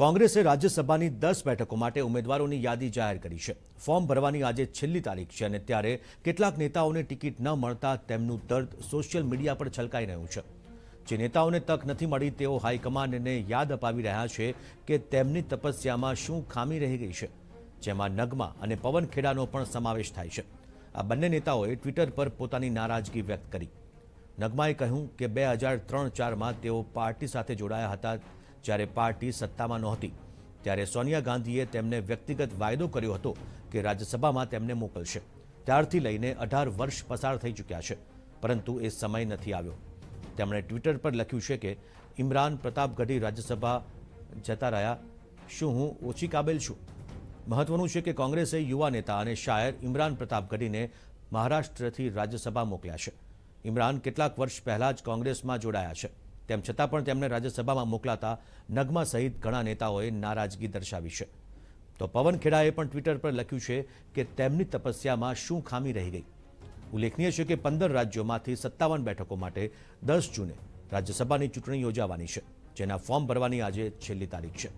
કોંગ્રેસ એ રાજ્યસભાની 10 બેઠકો માટે ઉમેદવારોની યાદી જાહેર કરી છે ફોર્મ ભરવાની આજે છેલ્લી તારીખ છે અને ત્યારે કેટલાક નેતાઓને ટિકિટ ન મળતા તેમનો તડ સોશિયલ મીડિયા પર છલકાઈ રહ્યો છે જે નેતાઓને તક નથી મળી તેવો હાઈ કમાન્ડને યાદ અપાવી રહ્યા છે કે તેમની તપસ્યામાં શું ખામી રહી ગઈ છે જેમાં નગમા અને પવન ખેડાનો પણ સમાવેશ થાય છે આ બંને નેતાઓએ ટ્વિટર પર પોતાની નારાજગી વ્યક્ત કરી નગમાએ કહ્યું કે 2003-4 માં તેઓ પાર્ટી સાથે જોડાયા હતા જ્યારે પાર્ટી સત્તામાં નો હતી ત્યારે સોનિયા ગાંધીએ તેમણે વ્યક્તિગત વાયદો કર્યો હતો કે રાજ્યસભામાં તેમણે મોકલશે ત્યારથી લઈને 18 વર્ષ પસાર થઈ ગયા છે પરંતુ એ સમય નથી આવ્યો તેમણે ટ્વિટર પર લખ્યું છે કે ইমরান પ્રતાપ ગઢી રાજ્યસભા જતા રહ્યા શું હું ઓછી કાબેલ છું મહત્વનું છે કે કોંગ્રેસે યુવા નેતા અને શાયર ইমরান પ્રતાપ ગઢીને મહારાષ્ટ્રથી રાજ્યસભા મોકલ્યા છે ইমরান કેટલા વર્ષ પહેલા જ કોંગ્રેસમાં જોડાયા છે તેમ છતાં પણ તેમણે રાજ્યસભામાં મોકલાતા નગમા સહિત ઘણા નેતાઓએ નારાજગી દર્શાવી છે તો પવન ખેડાએ પણ ટ્વિટર પર લખ્યું છે કે તેમની તપસ્યામાં શું ખામી રહી ગઈ ઉલ્લેખનીય છે કે 15 રાજ્યોમાંથી 57 બેઠકો માટે 10 જૂને રાજ્યસભાની ચૂંટણી યોજાવાની છે જેના ફોર્મ ભરવાની આજે છેલ્લી તારીખ છે